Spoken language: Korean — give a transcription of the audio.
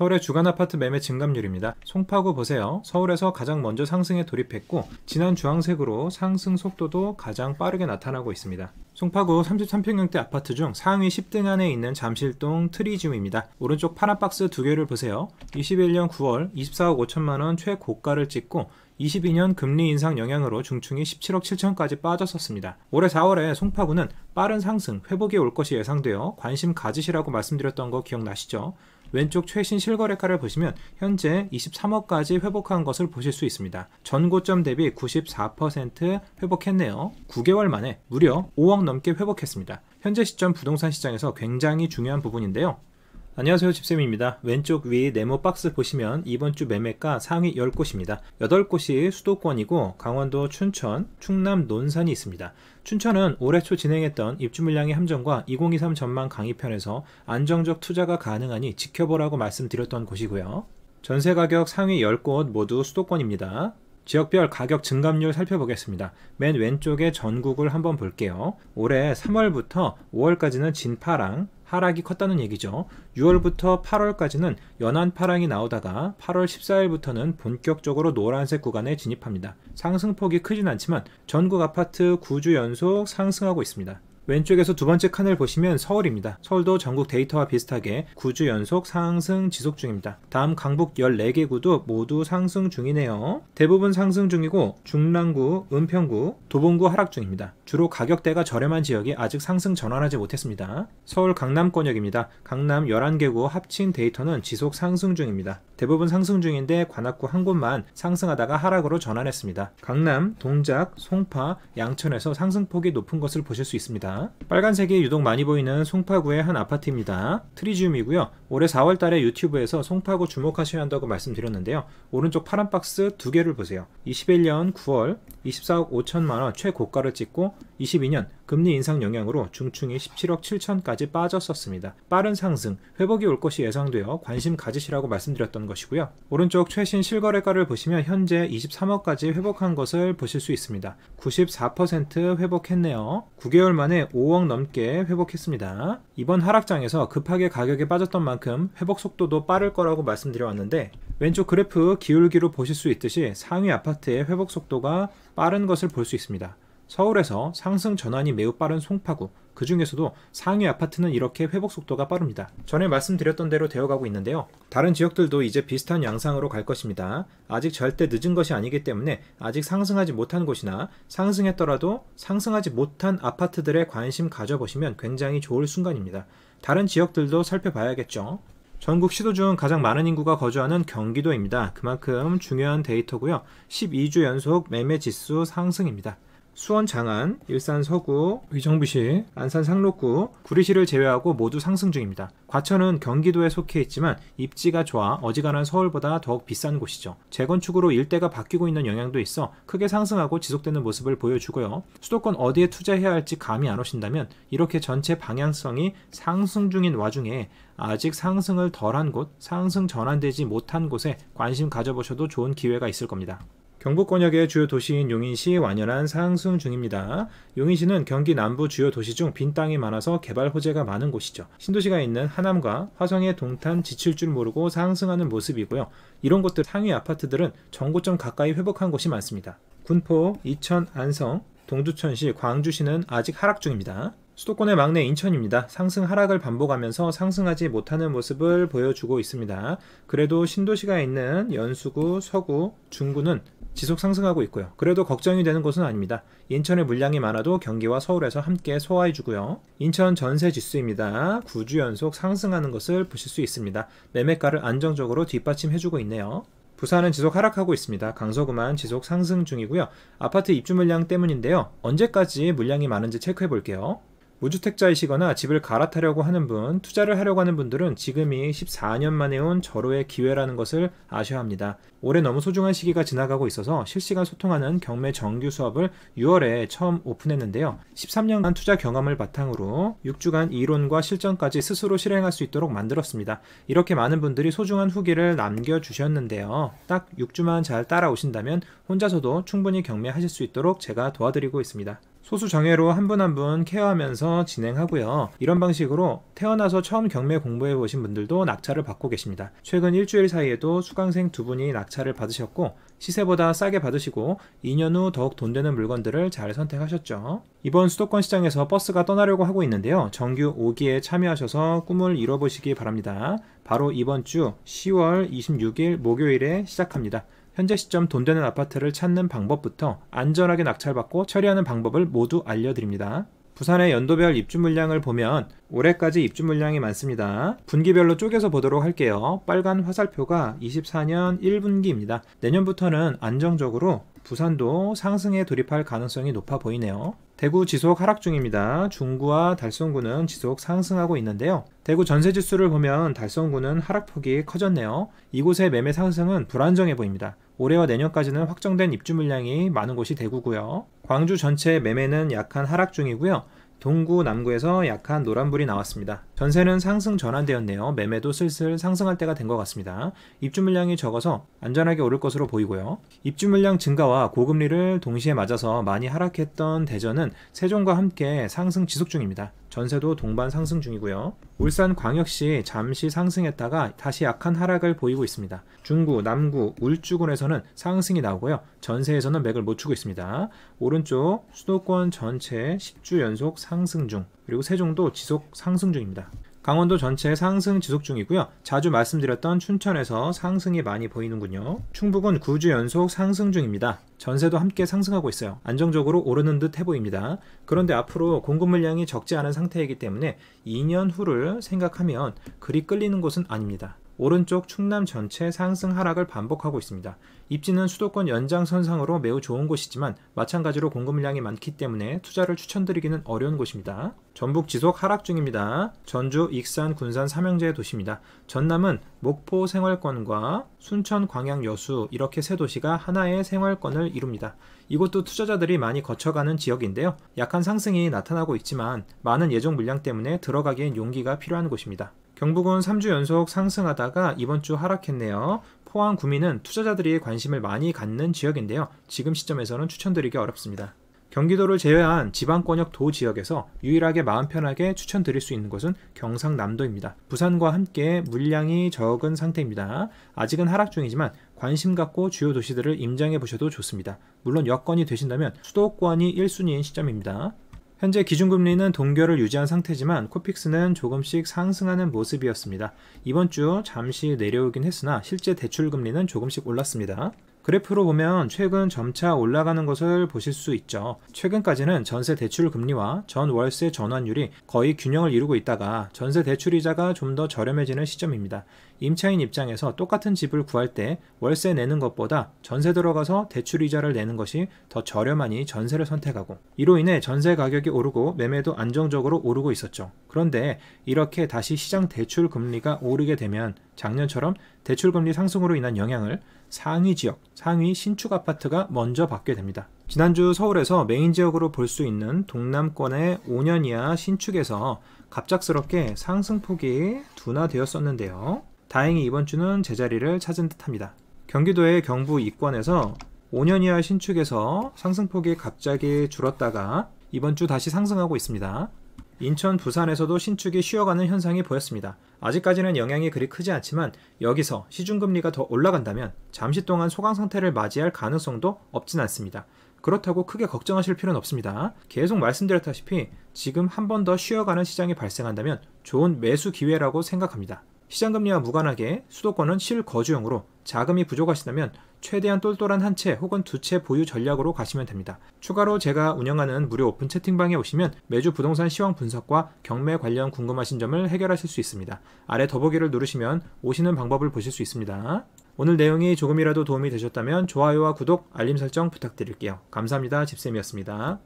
서울의 주간 아파트 매매 증감률입니다. 송파구 보세요. 서울에서 가장 먼저 상승에 돌입했고 지난 주황색으로 상승 속도도 가장 빠르게 나타나고 있습니다. 송파구 33평형대 아파트 중 상위 10등 안에 있는 잠실동 트리즘입니다 오른쪽 파란 박스 두 개를 보세요. 21년 9월 24억 5천만원 최고가를 찍고 22년 금리 인상 영향으로 중층이 17억 7천까지 빠졌었습니다. 올해 4월에 송파구는 빠른 상승, 회복이 올 것이 예상되어 관심 가지시라고 말씀드렸던 거 기억나시죠? 왼쪽 최신 실거래가를 보시면 현재 23억까지 회복한 것을 보실 수 있습니다. 전고점 대비 94% 회복했네요. 9개월 만에 무려 5억 넘게 회복했습니다. 현재 시점 부동산 시장에서 굉장히 중요한 부분인데요. 안녕하세요 집쌤입니다. 왼쪽 위 네모 박스 보시면 이번 주 매매가 상위 10곳입니다. 8곳이 수도권이고 강원도 춘천, 충남 논산이 있습니다. 춘천은 올해 초 진행했던 입주 물량의 함정과 2023 전망 강의편에서 안정적 투자가 가능하니 지켜보라고 말씀드렸던 곳이고요. 전세 가격 상위 10곳 모두 수도권입니다. 지역별 가격 증감률 살펴보겠습니다. 맨 왼쪽에 전국을 한번 볼게요. 올해 3월부터 5월까지는 진파랑 하락이 컸다는 얘기죠. 6월부터 8월까지는 연한 파랑이 나오다가 8월 14일부터는 본격적으로 노란색 구간에 진입합니다. 상승폭이 크진 않지만 전국 아파트 9주 연속 상승하고 있습니다. 왼쪽에서 두 번째 칸을 보시면 서울입니다. 서울도 전국 데이터와 비슷하게 9주 연속 상승 지속 중입니다. 다음 강북 14개 구도 모두 상승 중이네요. 대부분 상승 중이고 중랑구, 은평구, 도봉구 하락 중입니다. 주로 가격대가 저렴한 지역이 아직 상승 전환하지 못했습니다. 서울 강남권역입니다. 강남 11개구 합친 데이터는 지속 상승 중입니다. 대부분 상승 중인데 관악구 한 곳만 상승하다가 하락으로 전환했습니다. 강남, 동작, 송파, 양천에서 상승폭이 높은 것을 보실 수 있습니다. 빨간색이 유독 많이 보이는 송파구의 한 아파트입니다. 트리지움이고요. 올해 4월 달에 유튜브에서 송파구 주목하셔야 한다고 말씀드렸는데요. 오른쪽 파란 박스 두 개를 보세요. 21년 9월 24억 5천만 원 최고가를 찍고 22년 금리 인상 영향으로 중층이 17억 7천까지 빠졌었습니다. 빠른 상승, 회복이 올 것이 예상되어 관심 가지시라고 말씀드렸던 것이고요. 오른쪽 최신 실거래가를 보시면 현재 23억까지 회복한 것을 보실 수 있습니다. 94% 회복했네요. 9개월 만에 5억 넘게 회복했습니다. 이번 하락장에서 급하게 가격이 빠졌던 만큼 회복 속도도 빠를 거라고 말씀드려왔는데 왼쪽 그래프 기울기로 보실 수 있듯이 상위 아파트의 회복 속도가 빠른 것을 볼 수 있습니다. 서울에서 상승 전환이 매우 빠른 송파구, 그 중에서도 상위 아파트는 이렇게 회복 속도가 빠릅니다. 전에 말씀드렸던 대로 되어가고 있는데요. 다른 지역들도 이제 비슷한 양상으로 갈 것입니다. 아직 절대 늦은 것이 아니기 때문에 아직 상승하지 못한 곳이나 상승했더라도 상승하지 못한 아파트들에 관심 가져보시면 굉장히 좋을 순간입니다. 다른 지역들도 살펴봐야겠죠. 전국 시도 중 가장 많은 인구가 거주하는 경기도입니다. 그만큼 중요한 데이터고요. 12주 연속 매매 지수 상승입니다. 수원 장안, 일산 서구, 의정부시, 안산 상록구, 구리시를 제외하고 모두 상승 중입니다. 과천은 경기도에 속해 있지만 입지가 좋아 어지간한 서울보다 더욱 비싼 곳이죠. 재건축으로 일대가 바뀌고 있는 영향도 있어 크게 상승하고 지속되는 모습을 보여주고요. 수도권 어디에 투자해야 할지 감이 안 오신다면 이렇게 전체 방향성이 상승 중인 와중에 아직 상승을 덜한 곳, 상승 전환되지 못한 곳에 관심 가져보셔도 좋은 기회가 있을 겁니다. 경북권역의 주요 도시인 용인시 완연한 상승 중입니다. 용인시는 경기 남부 주요 도시 중 빈 땅이 많아서 개발 호재가 많은 곳이죠. 신도시가 있는 하남과 화성의 동탄 지칠 줄 모르고 상승하는 모습이고요. 이런 곳들 상위 아파트들은 정고점 가까이 회복한 곳이 많습니다. 군포, 이천, 안성, 동두천시, 광주시는 아직 하락 중입니다. 수도권의 막내 인천입니다. 상승 하락을 반복하면서 상승하지 못하는 모습을 보여주고 있습니다. 그래도 신도시가 있는 연수구, 서구, 중구는 지속 상승하고 있고요. 그래도 걱정이 되는 곳은 아닙니다. 인천의 물량이 많아도 경기와 서울에서 함께 소화해주고요. 인천 전세 지수입니다. 9주 연속 상승하는 것을 보실 수 있습니다. 매매가를 안정적으로 뒷받침해주고 있네요. 부산은 지속 하락하고 있습니다. 강서구만 지속 상승 중이고요. 아파트 입주 물량 때문인데요. 언제까지 물량이 많은지 체크해 볼게요. 무주택자이시거나 집을 갈아타려고 하는 분, 투자를 하려고 하는 분들은 지금이 14년 만에 온 절호의 기회라는 것을 아셔야 합니다. 올해 너무 소중한 시기가 지나가고 있어서 실시간 소통하는 경매 정규 수업을 6월에 처음 오픈했는데요. 13년간 투자 경험을 바탕으로 6주간 이론과 실전까지 스스로 실행할 수 있도록 만들었습니다. 이렇게 많은 분들이 소중한 후기를 남겨주셨는데요. 딱 6주만 잘 따라오신다면 혼자서도 충분히 경매하실 수 있도록 제가 도와드리고 있습니다. 소수 장애로 한 분 한 분 케어하면서 진행하고요. 이런 방식으로 태어나서 처음 경매 공부해 보신 분들도 낙찰을 받고 계십니다. 최근 일주일 사이에도 수강생 두 분이 낙찰을 받으셨고 시세보다 싸게 받으시고 2년 후 더욱 돈 되는 물건들을 잘 선택하셨죠. 이번 수도권 시장에서 버스가 떠나려고 하고 있는데요. 정규 5기에 참여하셔서 꿈을 이뤄보시기 바랍니다. 바로 이번 주 10월 26일 목요일에 시작합니다. 현재 시점 돈 되는 아파트를 찾는 방법부터 안전하게 낙찰받고 처리하는 방법을 모두 알려드립니다. 부산의 연도별 입주 물량을 보면 올해까지 입주 물량이 많습니다. 분기별로 쪼개서 보도록 할게요. 빨간 화살표가 24년 1분기입니다. 내년부터는 안정적으로 부산도 상승에 돌입할 가능성이 높아 보이네요. 대구 지속 하락 중입니다. 중구와 달성구는 지속 상승하고 있는데요. 대구 전세 지수를 보면 달성구는 하락폭이 커졌네요. 이곳의 매매 상승은 불안정해 보입니다. 올해와 내년까지는 확정된 입주 물량이 많은 곳이 대구고요. 광주 전체 매매는 약한 하락 중이고요. 동구, 남구에서 약한 노란불이 나왔습니다. 전세는 상승 전환되었네요. 매매도 슬슬 상승할 때가 된 것 같습니다. 입주 물량이 적어서 안전하게 오를 것으로 보이고요. 입주 물량 증가와 고금리를 동시에 맞아서 많이 하락했던 대전은 세종과 함께 상승 지속 중입니다. 전세도 동반 상승 중이고요. 울산 광역시 잠시 상승했다가 다시 약한 하락을 보이고 있습니다. 중구, 남구, 울주군에서는 상승이 나오고요. 전세에서는 맥을 못 추고 있습니다. 오른쪽 수도권 전체 10주 연속 상승 중, 그리고 세종도 지속 상승 중입니다. 강원도 전체 상승 지속 중이고요. 자주 말씀드렸던 춘천에서 상승이 많이 보이는군요. 충북은 9주 연속 상승 중입니다. 전세도 함께 상승하고 있어요. 안정적으로 오르는 듯해 보입니다. 그런데 앞으로 공급 물량이 적지 않은 상태이기 때문에 2년 후를 생각하면 그리 끌리는 곳은 아닙니다. 오른쪽 충남 전체 상승 하락을 반복하고 있습니다. 입지는 수도권 연장선상으로 매우 좋은 곳이지만 마찬가지로 공급량이 물 많기 때문에 투자를 추천드리기는 어려운 곳입니다. 전북 지속 하락 중입니다. 전주, 익산, 군산, 삼형제의 도시입니다. 전남은 목포 생활권과 순천, 광양, 여수 이렇게 세 도시가 하나의 생활권을 이룹니다. 이것도 투자자들이 많이 거쳐가는 지역인데요. 약한 상승이 나타나고 있지만 많은 예정 물량 때문에 들어가기엔 용기가 필요한 곳입니다. 경북은 3주 연속 상승하다가 이번 주 하락했네요. 포항 구미는 투자자들이 관심을 많이 갖는 지역인데요. 지금 시점에서는 추천드리기 어렵습니다. 경기도를 제외한 지방권역 도 지역에서 유일하게 마음 편하게 추천드릴 수 있는 곳은 경상남도입니다. 부산과 함께 물량이 적은 상태입니다. 아직은 하락 중이지만 관심 갖고 주요 도시들을 임장해 보셔도 좋습니다. 물론 여건이 되신다면 수도권이 1순위인 시점입니다. 현재 기준금리는 동결을 유지한 상태지만 코픽스는 조금씩 상승하는 모습이었습니다. 이번 주 잠시 내려오긴 했으나 실제 대출금리는 조금씩 올랐습니다. 그래프로 보면 최근 점차 올라가는 것을 보실 수 있죠. 최근까지는 전세 대출 금리와 전 월세 전환율이 거의 균형을 이루고 있다가 전세 대출 이자가 좀 더 저렴해지는 시점입니다. 임차인 입장에서 똑같은 집을 구할 때 월세 내는 것보다 전세 들어가서 대출 이자를 내는 것이 더 저렴하니 전세를 선택하고 이로 인해 전세 가격이 오르고 매매도 안정적으로 오르고 있었죠. 그런데 이렇게 다시 시장 대출 금리가 오르게 되면 작년처럼 대출 금리 상승으로 인한 영향을 상위 지역, 상위 신축 아파트가 먼저 받게 됩니다. 지난주 서울에서 메인 지역으로 볼 수 있는 동남권의 5년 이하 신축에서 갑작스럽게 상승폭이 둔화되었었는데요. 다행히 이번 주는 제자리를 찾은 듯합니다. 경기도의 경부 이권에서 5년 이하 신축에서 상승폭이 갑자기 줄었다가 이번 주 다시 상승하고 있습니다. 인천, 부산에서도 신축이 쉬어가는 현상이 보였습니다. 아직까지는 영향이 그리 크지 않지만 여기서 시중금리가 더 올라간다면 잠시 동안 소강 상태를 맞이할 가능성도 없진 않습니다. 그렇다고 크게 걱정하실 필요는 없습니다. 계속 말씀드렸다시피 지금 한 번 더 쉬어가는 시장이 발생한다면 좋은 매수 기회라고 생각합니다. 시장금리와 무관하게 수도권은 실거주형으로 자금이 부족하시다면 최대한 똘똘한 한 채 혹은 두 채 보유 전략으로 가시면 됩니다. 추가로 제가 운영하는 무료 오픈 채팅방에 오시면 매주 부동산 시황 분석과 경매 관련 궁금하신 점을 해결하실 수 있습니다. 아래 더보기를 누르시면 오시는 방법을 보실 수 있습니다. 오늘 내용이 조금이라도 도움이 되셨다면 좋아요와 구독, 알림 설정 부탁드릴게요. 감사합니다. 집쌤이었습니다.